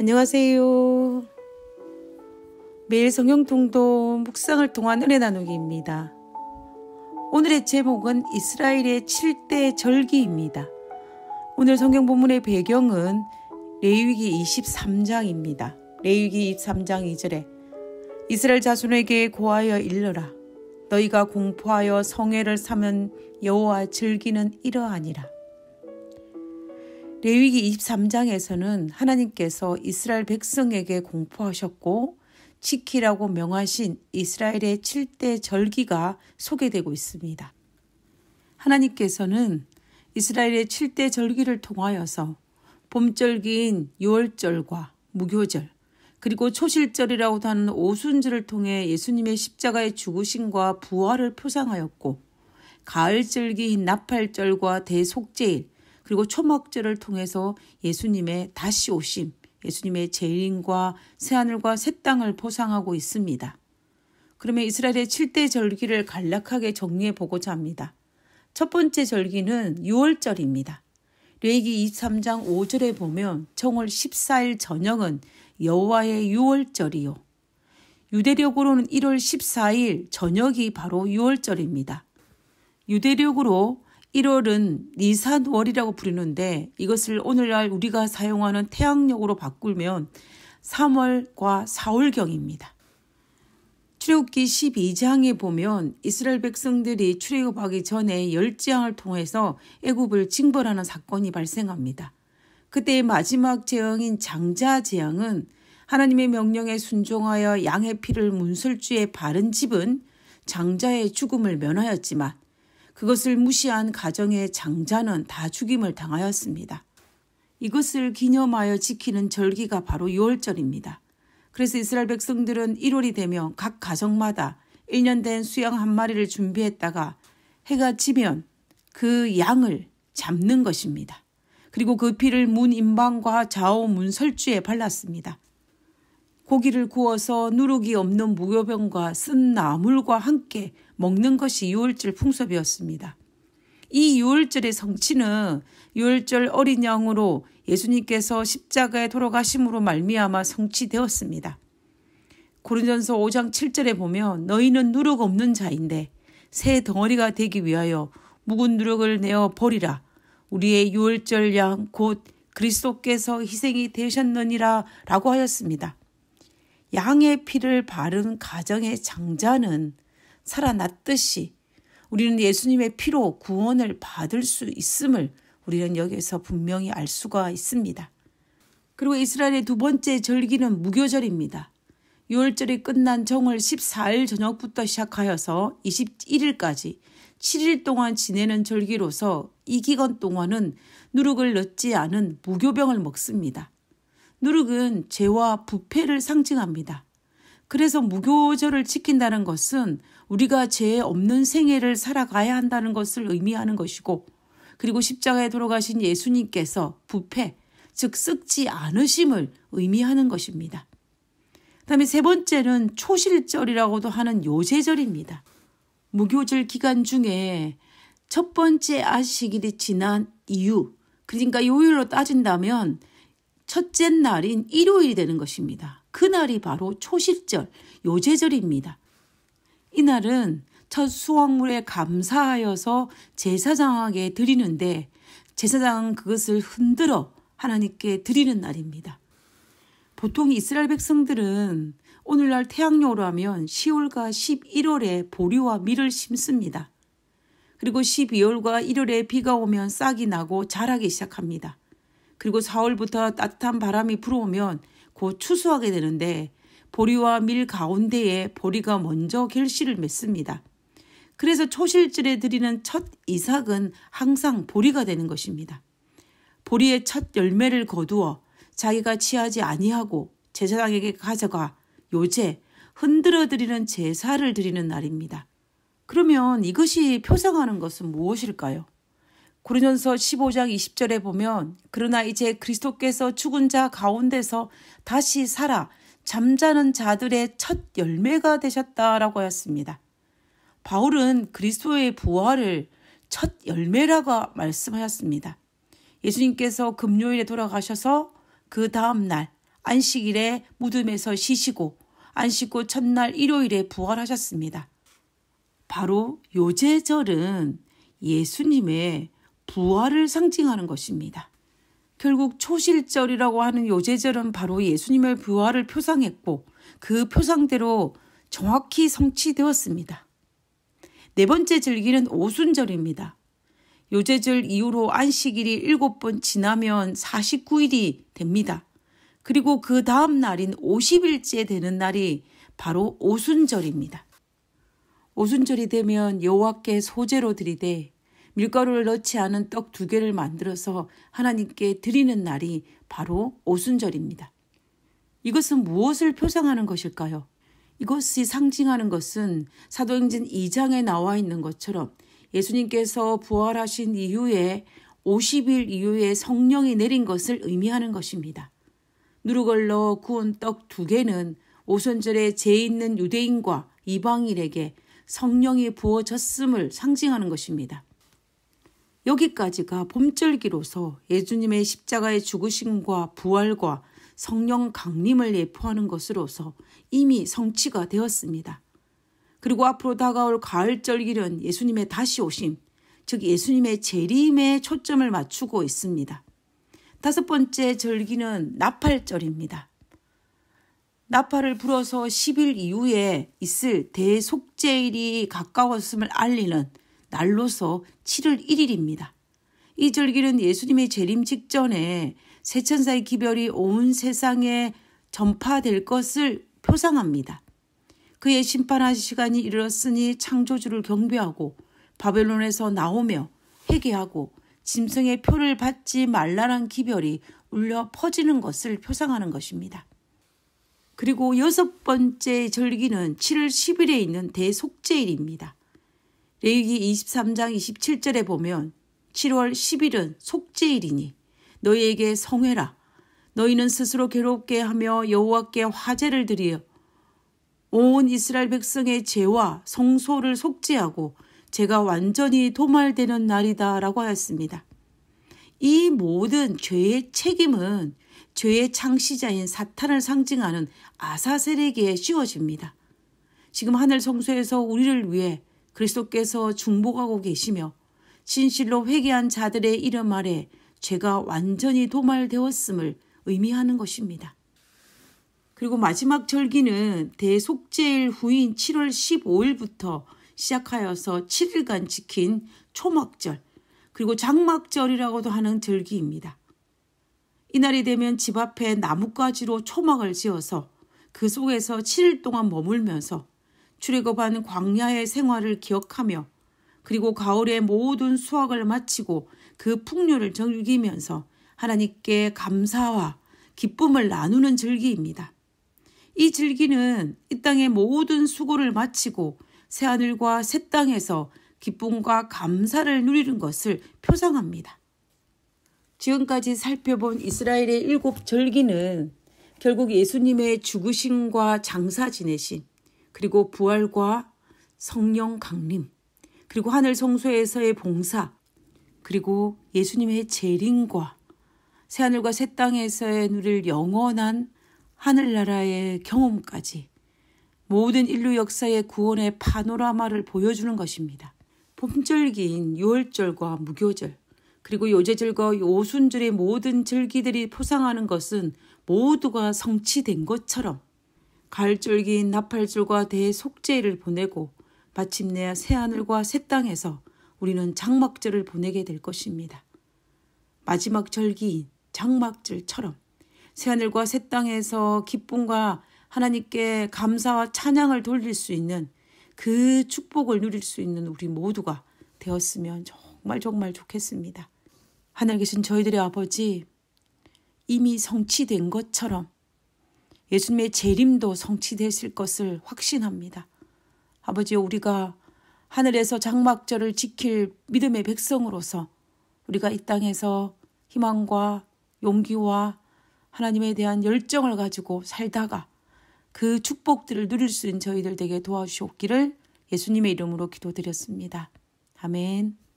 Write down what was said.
안녕하세요. 매일 성경통도 묵상을 통한 은혜 나누기입니다. 오늘의 제목은 이스라엘의 7대 절기입니다. 오늘 성경 본문의 배경은 레위기 23장입니다. 레위기 23장 2절에 이스라엘 자손에게 고하여 일러라 너희가 공포하여 성회를 사면 여호와 즐기는 이러하니라. 레위기 23장에서는 하나님께서 이스라엘 백성에게 공포하셨고 지키라고 명하신 이스라엘의 7대 절기가 소개되고 있습니다. 하나님께서는 이스라엘의 7대 절기를 통하여서 봄절기인 6월절과 무교절, 그리고 초실절이라고도 하는 오순절을 통해 예수님의 십자가의 죽으심과 부활을 표상하였고, 가을절기인 나팔절과 대속제일, 그리고 초막절을 통해서 예수님의 다시 오심, 예수님의 재림과 새하늘과 새 땅을 포상하고 있습니다. 그러면 이스라엘의 7대 절기를 간략하게 정리해 보고자 합니다. 첫 번째 절기는 6월절입니다. 레이기 23장 5절에 보면 정월 14일 저녁은 여호와의 6월절이요. 유대력으로는 1월 14일 저녁이 바로 6월절입니다. 유대력으로 1월은 니산월이라고 부르는데 이것을 오늘날 우리가 사용하는 태양력으로 바꾸면 3월과 4월경입니다. 출애굽기 12장에 보면 이스라엘 백성들이 출애굽하기 전에 열지양을 통해서 애굽을 징벌하는 사건이 발생합니다. 그때의 마지막 재앙인 장자 재앙은 하나님의 명령에 순종하여 양의 피를 문설주에 바른 집은 장자의 죽음을 면하였지만 그것을 무시한 가정의 장자는 다 죽임을 당하였습니다. 이것을 기념하여 지키는 절기가 바로 6월절입니다. 그래서 이스라엘 백성들은 1월이 되면 각 가정마다 1년 된 수양 한 마리를 준비했다가 해가 지면 그 양을 잡는 것입니다. 그리고 그 피를 문 임방과 좌우 문 설주에 발랐습니다. 고기를 구워서 누룩이 없는 무교병과 쓴 나물과 함께 먹는 것이 유월절 풍습이었습니다. 이 유월절의 성취는 유월절 어린 양으로 예수님께서 십자가에 돌아가심으로 말미암아 성취되었습니다. 고린전서 5장 7절에 보면 너희는 누룩 없는 자인데 새 덩어리가 되기 위하여 묵은 누룩을 내어 버리라. 우리의 유월절 양 곧 그리스도께서 희생이 되셨느니라 라고 하였습니다. 양의 피를 바른 가정의 장자는 살아났듯이 우리는 예수님의 피로 구원을 받을 수 있음을 우리는 여기에서 분명히 알 수가 있습니다. 그리고 이스라엘의 두 번째 절기는 무교절입니다. 6월절이 끝난 정월 14일 저녁부터 시작하여서 21일까지 7일 동안 지내는 절기로서 이 기간 동안은 누룩을 넣지 않은 무교병을 먹습니다. 누룩은 죄와 부패를 상징합니다. 그래서 무교절을 지킨다는 것은 우리가 죄 없는 생애를 살아가야 한다는 것을 의미하는 것이고 그리고 십자가에 돌아가신 예수님께서 부패, 즉 썩지 않으심을 의미하는 것입니다. 다음에 세 번째는 초실절이라고도 하는 요제절입니다. 무교절 기간 중에 첫 번째 아식일이 지난 이유, 그러니까 요일로 따진다면 첫째 날인 일요일이 되는 것입니다. 그날이 바로 초실절, 요제절입니다. 이날은 첫 수확물에 감사하여서 제사장에게 드리는데 제사장은 그것을 흔들어 하나님께 드리는 날입니다. 보통 이스라엘 백성들은 오늘날 태양력으로 하면 10월과 11월에 보리와 밀을 심습니다. 그리고 12월과 1월에 비가 오면 싹이 나고 자라기 시작합니다. 그리고 4월부터 따뜻한 바람이 불어오면 곧 추수하게 되는데 보리와 밀 가운데에 보리가 먼저 결실을 맺습니다. 그래서 초실질에 드리는 첫 이삭은 항상 보리가 되는 것입니다. 보리의 첫 열매를 거두어 자기가 취하지 아니하고 제사장에게 가져가 요제 흔들어 드리는 제사를 드리는 날입니다. 그러면 이것이 표상하는 것은 무엇일까요? 고린도서 15장 20절에 보면 그러나 이제 그리스도께서 죽은 자 가운데서 다시 살아 잠자는 자들의 첫 열매가 되셨다라고 하였습니다. 바울은 그리스도의 부활을 첫 열매라고 말씀하셨습니다 예수님께서 금요일에 돌아가셔서 그 다음 날 안식일에 무덤에서 쉬시고 안식 후 첫날 일요일에 부활하셨습니다. 바로 요제절은 예수님의 부활을 상징하는 것입니다. 결국 초실절이라고 하는 요제절은 바로 예수님의 부활을 표상했고 그 표상대로 정확히 성취되었습니다. 네 번째 절기는 오순절입니다. 요제절 이후로 안식일이 일곱 번 지나면 49일이 됩니다. 그리고 그 다음 날인 50일째 되는 날이 바로 오순절입니다. 오순절이 되면 여호와께 소재로 드리되 밀가루를 넣지 않은 떡 두 개를 만들어서 하나님께 드리는 날이 바로 오순절입니다. 이것은 무엇을 표상하는 것일까요? 이것이 상징하는 것은 사도행진 2장에 나와 있는 것처럼 예수님께서 부활하신 이후에 50일 이후에 성령이 내린 것을 의미하는 것입니다. 누르걸러 구운 떡 두 개는 오순절에 죄 있는 유대인과 이방인에게 성령이 부어졌음을 상징하는 것입니다. 여기까지가 봄절기로서 예수님의 십자가의 죽으심과 부활과 성령 강림을 예포하는 것으로서 이미 성취가 되었습니다. 그리고 앞으로 다가올 가을절기는 예수님의 다시 오심, 즉 예수님의 재림에 초점을 맞추고 있습니다. 다섯 번째 절기는 나팔절입니다. 나팔을 불어서 10일 이후에 있을 대속제일이 가까웠음을 알리는 날로서 7월 1일입니다. 이 절기는 예수님의 재림 직전에 세천사의 기별이 온 세상에 전파될 것을 표상합니다. 그의 심판할 시간이 이르렀으니 창조주를 경배하고 바벨론에서 나오며 회개하고 짐승의 표를 받지 말라는 기별이 울려 퍼지는 것을 표상하는 것입니다. 그리고 여섯 번째 절기는 7월 10일에 있는 대속제일입니다. 레위기 23장 27절에 보면 7월 10일은 속죄일이니 너희에게 성회라 너희는 스스로 괴롭게 하며 여호와께 화제를 드리어 온 이스라엘 백성의 죄와 성소를 속죄하고 제가 완전히 도말되는 날이다라고 하였습니다. 이 모든 죄의 책임은 죄의 창시자인 사탄을 상징하는 아사세에게 씌워집니다. 지금 하늘 성소에서 우리를 위해 그리스도께서 중복하고 계시며 진실로 회개한 자들의 이름 아래 죄가 완전히 도말되었음을 의미하는 것입니다. 그리고 마지막 절기는 대속제일 후인 7월 15일부터 시작하여서 7일간 지킨 초막절, 그리고 장막절이라고도 하는 절기입니다. 이날이 되면 집 앞에 나뭇가지로 초막을 지어서 그 속에서 7일 동안 머물면서 출애굽한 광야의 생활을 기억하며 그리고 가을의 모든 수확을 마치고 그 풍요를 즐기면서 하나님께 감사와 기쁨을 나누는 즐기입니다. 이 즐기는 이 땅의 모든 수고를 마치고 새하늘과 새 땅에서 기쁨과 감사를 누리는 것을 표상합니다. 지금까지 살펴본 이스라엘의 일곱 절기는 결국 예수님의 죽으심과 장사 지내신 그리고 부활과 성령 강림, 그리고 하늘 성소에서의 봉사, 그리고 예수님의 재림과 새하늘과 새 땅에서의 누릴 영원한 하늘나라의 경험까지 모든 인류 역사의 구원의 파노라마를 보여주는 것입니다. 봄절기인 6월절과 무교절, 그리고 요제절과 오순절의 모든 절기들이 포상하는 것은 모두가 성취된 것처럼 가을줄기인 나팔줄과 대속죄를 보내고 마침내 새하늘과 새 땅에서 우리는 장막절을 보내게 될 것입니다. 마지막 절기인 장막절처럼 새하늘과 새 땅에서 기쁨과 하나님께 감사와 찬양을 돌릴 수 있는 그 축복을 누릴 수 있는 우리 모두가 되었으면 정말 정말 좋겠습니다. 하늘 계신 저희들의 아버지 이미 성취된 것처럼 예수님의 재림도 성취되실 것을 확신합니다. 아버지 우리가 하늘에서 장막절을 지킬 믿음의 백성으로서 우리가 이 땅에서 희망과 용기와 하나님에 대한 열정을 가지고 살다가 그 축복들을 누릴 수 있는 저희들 에게 도와주시옵기를 예수님의 이름으로 기도드렸습니다. 아멘.